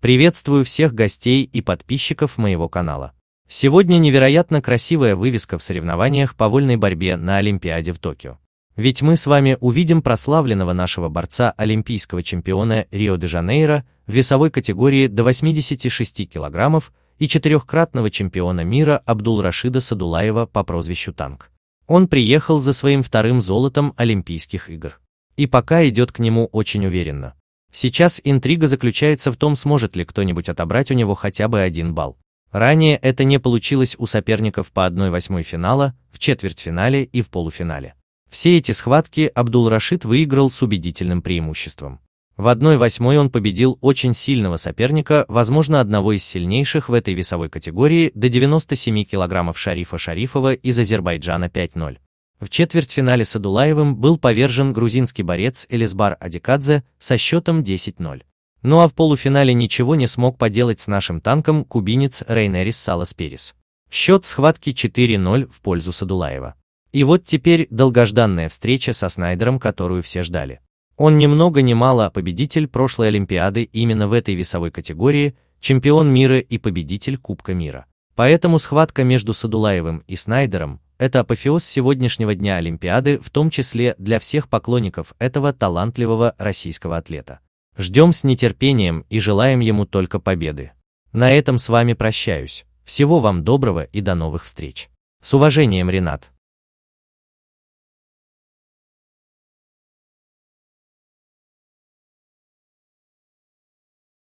Приветствую всех гостей и подписчиков моего канала. Сегодня невероятно красивая вывеска в соревнованиях по вольной борьбе на Олимпиаде в Токио. Ведь мы с вами увидим прославленного нашего борца олимпийского чемпиона Рио-де-Жанейро в весовой категории до 86 килограммов и четырехкратного чемпиона мира Абдул-Рашида Садулаева по прозвищу Танк. Он приехал за своим вторым золотом Олимпийских игр. И пока идет к нему очень уверенно. Сейчас интрига заключается в том, сможет ли кто-нибудь отобрать у него хотя бы один балл. Ранее это не получилось у соперников по 1-8 финала, в четвертьфинале и в полуфинале. Все эти схватки Абдул-Рашид выиграл с убедительным преимуществом. В 1-8 он победил очень сильного соперника, возможно, одного из сильнейших в этой весовой категории до 97 килограммов Шарифа Шарифова из Азербайджана 5-0. В четвертьфинале с Адулаевым был повержен грузинский борец Элисбар Адикадзе со счетом 10-0. Ну а в полуфинале ничего не смог поделать с нашим танком кубинец Рейнерис Салас Перес. Счет схватки 4-0 в пользу Садулаева. И вот теперь долгожданная встреча со Снайдером, которую все ждали. Он ни много ни мало победитель прошлой Олимпиады именно в этой весовой категории, чемпион мира и победитель Кубка мира. Поэтому схватка между Садулаевым и Снайдером это апофеоз сегодняшнего дня Олимпиады, в том числе для всех поклонников этого талантливого российского атлета. Ждем с нетерпением и желаем ему только победы. На этом с вами прощаюсь. Всего вам доброго и до новых встреч. С уважением, Ренат.